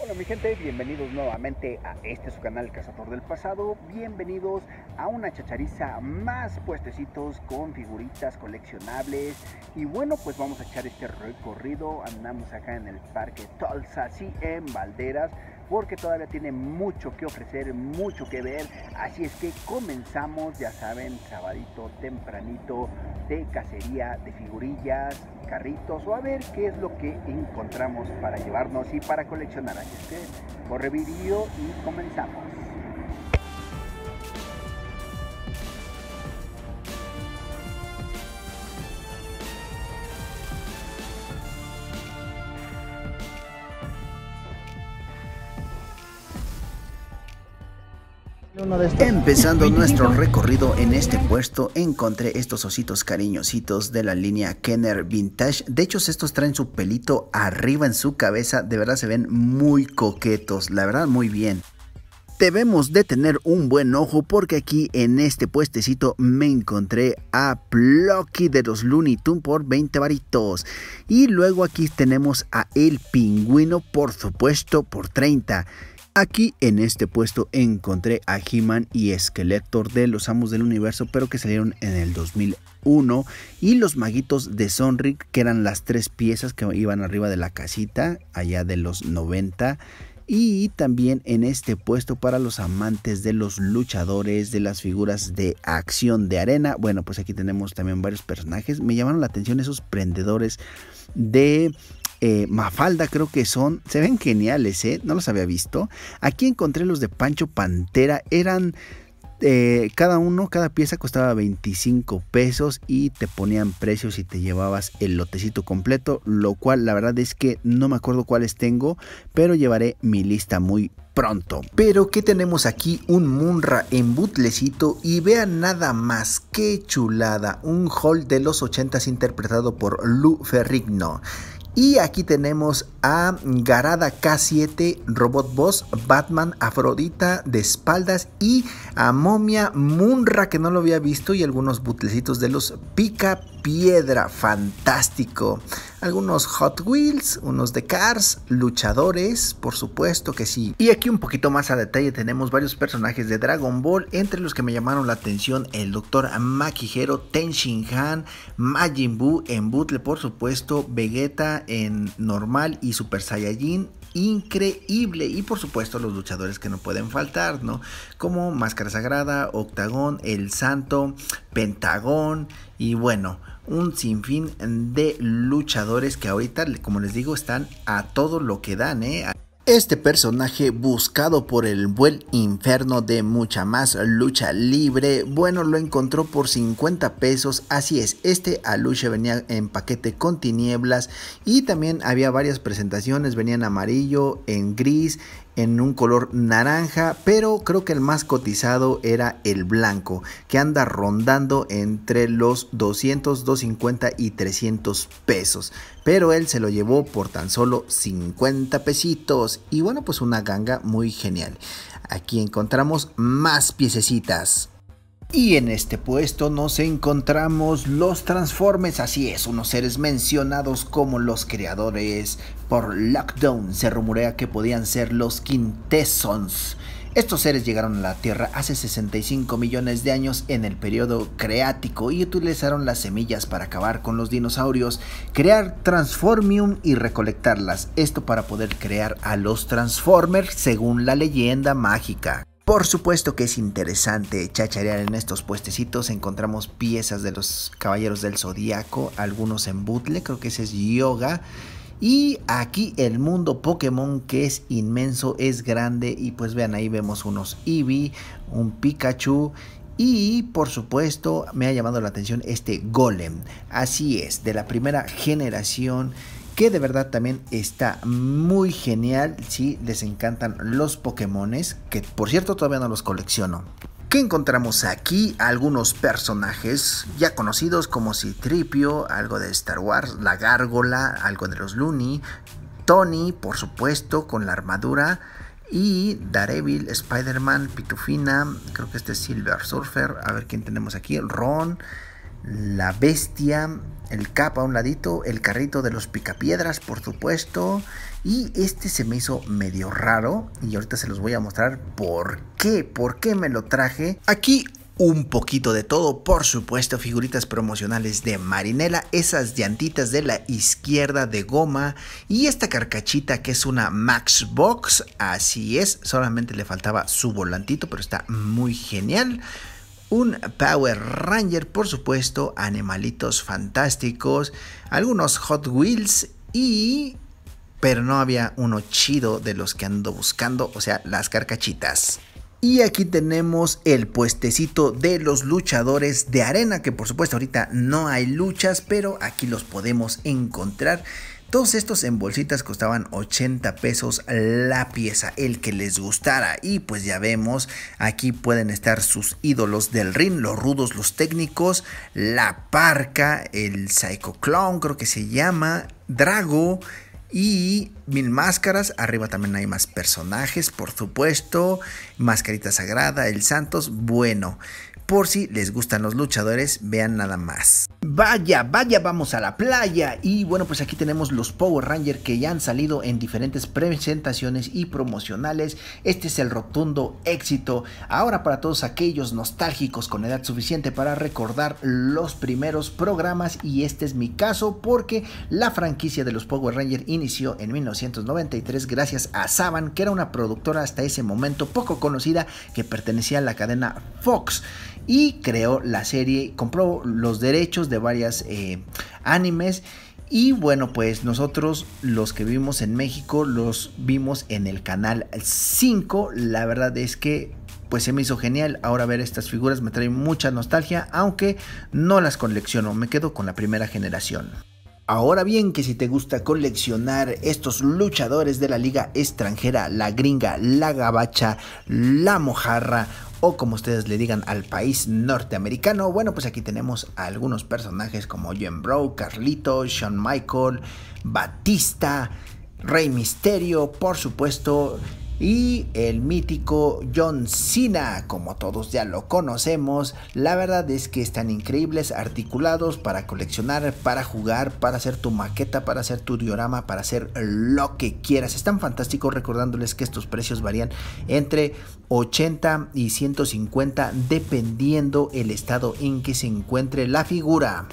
Hola mi gente, bienvenidos nuevamente a este su canal Cazador del Pasado, bienvenidos a una chachariza más puestecitos con figuritas coleccionables y bueno pues vamos a echar este recorrido, andamos acá en el parque Tolsa sí en Valderas, porque todavía tiene mucho que ofrecer, mucho que ver. Así es que comenzamos, ya saben, sabadito tempranito de cacería de figurillas, carritos o a ver qué es lo que encontramos para llevarnos y para coleccionar. Así es que corre y comenzamos. Empezando nuestro recorrido en este puesto, encontré estos ositos cariñositos de la línea Kenner Vintage. De hecho, estos traen su pelito arriba en su cabeza. De verdad se ven muy coquetos, la verdad muy bien. Debemos de tener un buen ojo porque aquí en este puestecito me encontré a Plucky de los Looney Tunes por 20 baritos Y luego aquí tenemos a El Pingüino, por supuesto, por 30. Aquí en este puesto encontré a He-Man y Skeletor de los Amos del Universo, pero que salieron en el 2001, y los maguitos de Sonric, que eran las tres piezas que iban arriba de la casita, allá de los 90. Y también en este puesto para los amantes de los luchadores, de las figuras de acción de arena. Bueno, pues aquí tenemos también varios personajes. Me llamaron la atención esos prendedores de eh, Mafalda creo que son, se ven geniales, ¿eh? No los había visto. Aquí encontré los de Pancho Pantera, eran... Eh, cada uno, cada pieza costaba 25 pesos y te ponían precios y te llevabas el lotecito completo, lo cual la verdad es que no me acuerdo cuáles tengo, pero llevaré mi lista muy pronto. Pero que tenemos aquí un Munra en butlecito y vean nada más que chulada, un hall de los 80s interpretado por Lou Ferrigno. Y aquí tenemos a Garada K7, Robot Boss, Batman, Afrodita de espaldas y a Momia Munra, que no lo había visto, y algunos butlecitos de los Pica Piedra, fantástico. Algunos Hot Wheels, unos de Cars, luchadores, por supuesto que sí. Y aquí un poquito más a detalle tenemos varios personajes de Dragon Ball, entre los que me llamaron la atención el Dr. Maquijero, Ten Han. Majin Buu en butle, por supuesto, Vegeta en normal y Super Saiyajin, increíble. Y por supuesto los luchadores que no pueden faltar, ¿no? Como Máscara Sagrada, Octagón, El Santo, Pentagón y bueno, un sinfín de luchadores que ahorita, como les digo, están a todo lo que dan, ¿eh? Este personaje buscado por el buen inferno de mucha más lucha libre, bueno, lo encontró por 50 pesos, así es, este aluche venía en paquete con tinieblas y también había varias presentaciones, venían amarillo, en gris, en un color naranja, pero creo que el más cotizado era el blanco, que anda rondando entre los 200, 250 y 300 pesos. Pero él se lo llevó por tan solo 50 pesitos y bueno, pues una ganga muy genial. Aquí encontramos más piececitas. Y en este puesto nos encontramos los transformes así es, unos seres mencionados como los creadores por Lockdown se rumorea que podían ser los Quintessons. Estos seres llegaron a la Tierra hace 65 millones de años en el periodo creático y utilizaron las semillas para acabar con los dinosaurios, crear Transformium y recolectarlas, esto para poder crear a los Transformers según la leyenda mágica. Por supuesto que es interesante chacharear en estos puestecitos. Encontramos piezas de los Caballeros del Zodíaco, algunos en butle, creo que ese es yoga. Y aquí el mundo Pokémon que es inmenso, es grande y pues vean ahí vemos unos Eevee, un Pikachu y por supuesto me ha llamado la atención este Golem. Así es, de la primera generación que de verdad también está muy genial si les encantan los Pokémones, que por cierto todavía no los colecciono. ¿Qué encontramos aquí? Algunos personajes ya conocidos como Citripio, algo de Star Wars, la gárgola, algo de los Looney, Tony, por supuesto, con la armadura, y Daredevil, Spider-Man, Pitufina, creo que este es Silver Surfer, a ver quién tenemos aquí, Ron, la bestia, el capa a un ladito, el carrito de los picapiedras, por supuesto. Y este se me hizo medio raro y ahorita se los voy a mostrar por qué, por qué me lo traje. Aquí un poquito de todo, por supuesto, figuritas promocionales de Marinela, esas llantitas de la izquierda de goma y esta carcachita que es una Maxbox, así es, solamente le faltaba su volantito, pero está muy genial un Power Ranger, por supuesto, animalitos fantásticos, algunos Hot Wheels y... Pero no había uno chido de los que ando buscando, o sea, las carcachitas. Y aquí tenemos el puestecito de los luchadores de arena, que por supuesto ahorita no hay luchas, pero aquí los podemos encontrar. Todos estos en bolsitas costaban 80 pesos la pieza, el que les gustara. Y pues ya vemos, aquí pueden estar sus ídolos del ring, los rudos, los técnicos, la parca, el Psycho creo que se llama, Drago y mil máscaras. Arriba también hay más personajes, por supuesto. Mascarita Sagrada, el Santos. Bueno, por si les gustan los luchadores, vean nada más. Vaya, vaya, vamos a la playa. Y bueno, pues aquí tenemos los Power Rangers que ya han salido en diferentes presentaciones y promocionales. Este es el rotundo éxito. Ahora para todos aquellos nostálgicos con edad suficiente para recordar los primeros programas. Y este es mi caso porque la franquicia de los Power Rangers inició en 1993 gracias a Saban, que era una productora hasta ese momento poco conocida que pertenecía a la cadena Fox y creó la serie, compró los derechos de varias eh, animes y bueno, pues nosotros los que vimos en México los vimos en el canal 5. La verdad es que pues se me hizo genial. Ahora ver estas figuras me trae mucha nostalgia, aunque no las colecciono, me quedo con la primera generación. Ahora bien, que si te gusta coleccionar estos luchadores de la liga extranjera, la gringa, la gabacha, la mojarra o como ustedes le digan al país norteamericano, bueno, pues aquí tenemos a algunos personajes como Jim Bro, Carlito, Shawn Michael, Batista, Rey Misterio, por supuesto, y el mítico John Cena, como todos ya lo conocemos, la verdad es que están increíbles, articulados para coleccionar, para jugar, para hacer tu maqueta, para hacer tu diorama, para hacer lo que quieras. Están fantásticos, recordándoles que estos precios varían entre 80 y 150 dependiendo el estado en que se encuentre la figura.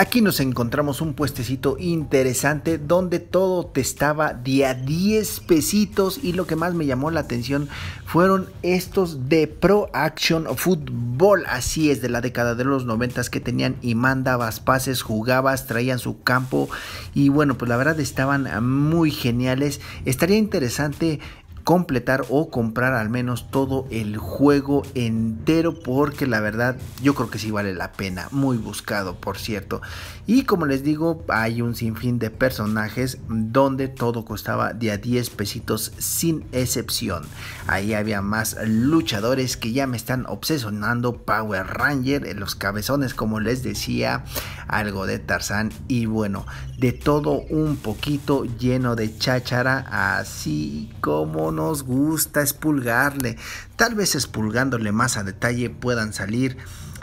Aquí nos encontramos un puestecito interesante donde todo te estaba de a 10 pesitos y lo que más me llamó la atención fueron estos de Pro Action Football, así es de la década de los 90 que tenían y mandabas pases, jugabas, traían su campo y bueno, pues la verdad estaban muy geniales. Estaría interesante completar o comprar al menos todo el juego entero porque la verdad yo creo que sí vale la pena, muy buscado por cierto. Y como les digo, hay un sinfín de personajes donde todo costaba de a 10 pesitos sin excepción. Ahí había más luchadores que ya me están obsesionando, Power Ranger, en eh, los cabezones como les decía, algo de Tarzán y bueno, de todo un poquito lleno de cháchara, así como nos gusta espulgarle. Tal vez espulgándole más a detalle puedan salir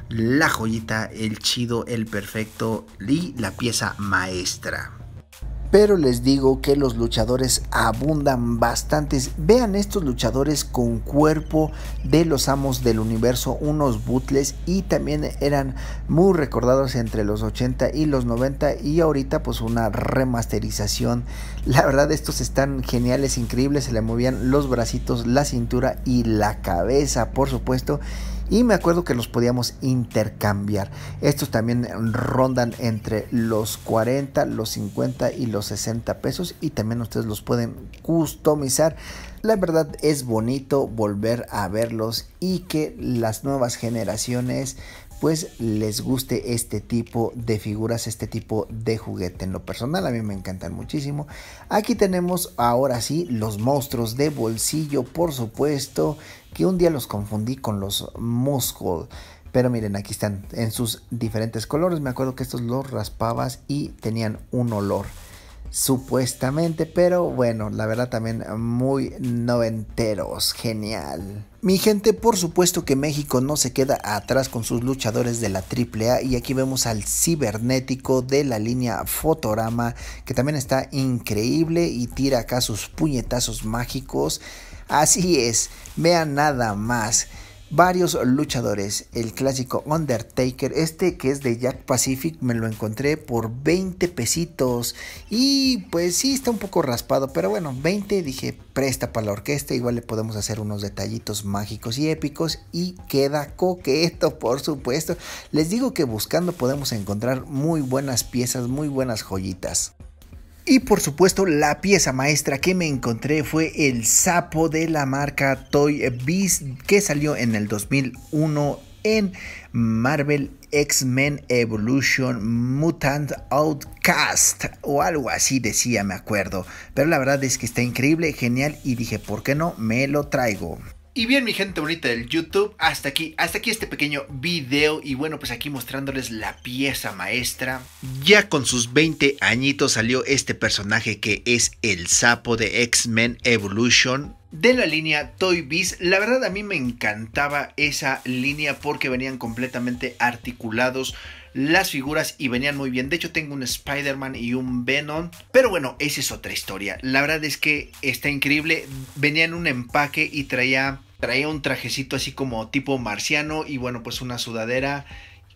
la joyita, el chido, el perfecto y la pieza maestra pero les digo que los luchadores abundan bastantes. Vean estos luchadores con cuerpo de los amos del universo, unos butles y también eran muy recordados entre los 80 y los 90 y ahorita pues una remasterización. La verdad estos están geniales, increíbles, se le movían los bracitos, la cintura y la cabeza, por supuesto y me acuerdo que los podíamos intercambiar. Estos también rondan entre los 40, los 50 y los 60 pesos y también ustedes los pueden customizar. La verdad es bonito volver a verlos y que las nuevas generaciones pues, les guste este tipo de figuras, este tipo de juguete. En lo personal a mí me encantan muchísimo. Aquí tenemos ahora sí los monstruos de bolsillo, por supuesto, que un día los confundí con los Muscle. Pero miren, aquí están en sus diferentes colores. Me acuerdo que estos los raspabas y tenían un olor supuestamente, pero bueno, la verdad también muy noventeros, genial. Mi gente, por supuesto que México no se queda atrás con sus luchadores de la a y aquí vemos al cibernético de la línea Fotorama que también está increíble y tira acá sus puñetazos mágicos. Así es, vean nada más varios luchadores. El clásico Undertaker, este que es de Jack Pacific, me lo encontré por 20 pesitos. Y pues sí, está un poco raspado, pero bueno, 20 dije, presta para la orquesta, igual le podemos hacer unos detallitos mágicos y épicos. Y queda coqueto, por supuesto. Les digo que buscando podemos encontrar muy buenas piezas, muy buenas joyitas. Y por supuesto la pieza maestra que me encontré fue el sapo de la marca Toy Beast que salió en el 2001 en Marvel X-Men Evolution Mutant Outcast o algo así decía, me acuerdo. Pero la verdad es que está increíble, genial y dije, ¿por qué no? Me lo traigo. Y bien mi gente bonita del YouTube, hasta aquí, hasta aquí este pequeño video y bueno pues aquí mostrándoles la pieza maestra. Ya con sus 20 añitos salió este personaje que es el sapo de X-Men Evolution de la línea Toy Biz. La verdad a mí me encantaba esa línea porque venían completamente articulados las figuras y venían muy bien. De hecho tengo un Spider-Man y un Venom. Pero bueno, esa es otra historia. La verdad es que está increíble. Venía en un empaque y traía Traía un trajecito así como tipo marciano y bueno, pues una sudadera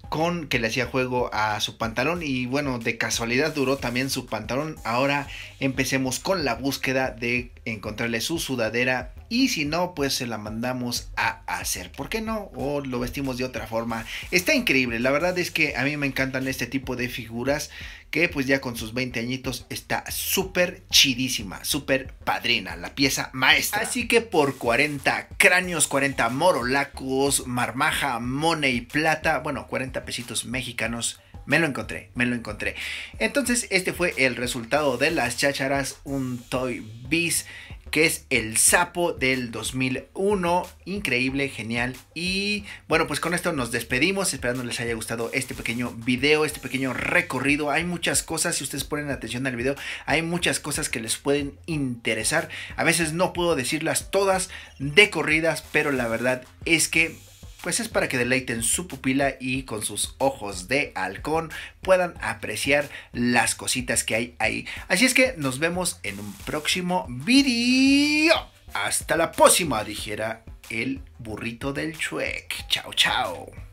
con que le hacía juego a su pantalón y bueno, de casualidad duró también su pantalón. Ahora empecemos con la búsqueda de encontrarle su sudadera y si no, pues se la mandamos a hacer. ¿Por qué no? O lo vestimos de otra forma. Está increíble, la verdad es que a mí me encantan este tipo de figuras que pues ya con sus 20 añitos está súper chidísima, súper padrina, la pieza maestra. Así que por 40 cráneos, 40 morolacos, marmaja, mone y plata, bueno, 40 pesitos mexicanos. Me lo encontré, me lo encontré. Entonces, este fue el resultado de las chácharas, un Toy Biz que es El Sapo del 2001. Increíble, genial. Y bueno, pues con esto nos despedimos, esperando les haya gustado este pequeño video, este pequeño recorrido. Hay muchas cosas, si ustedes ponen atención al video, hay muchas cosas que les pueden interesar. A veces no puedo decirlas todas de corridas, pero la verdad es que pues es para que deleiten su pupila y con sus ojos de halcón puedan apreciar las cositas que hay ahí. Así es que nos vemos en un próximo video. Hasta la próxima, dijera el burrito del chuec. Chao, chao.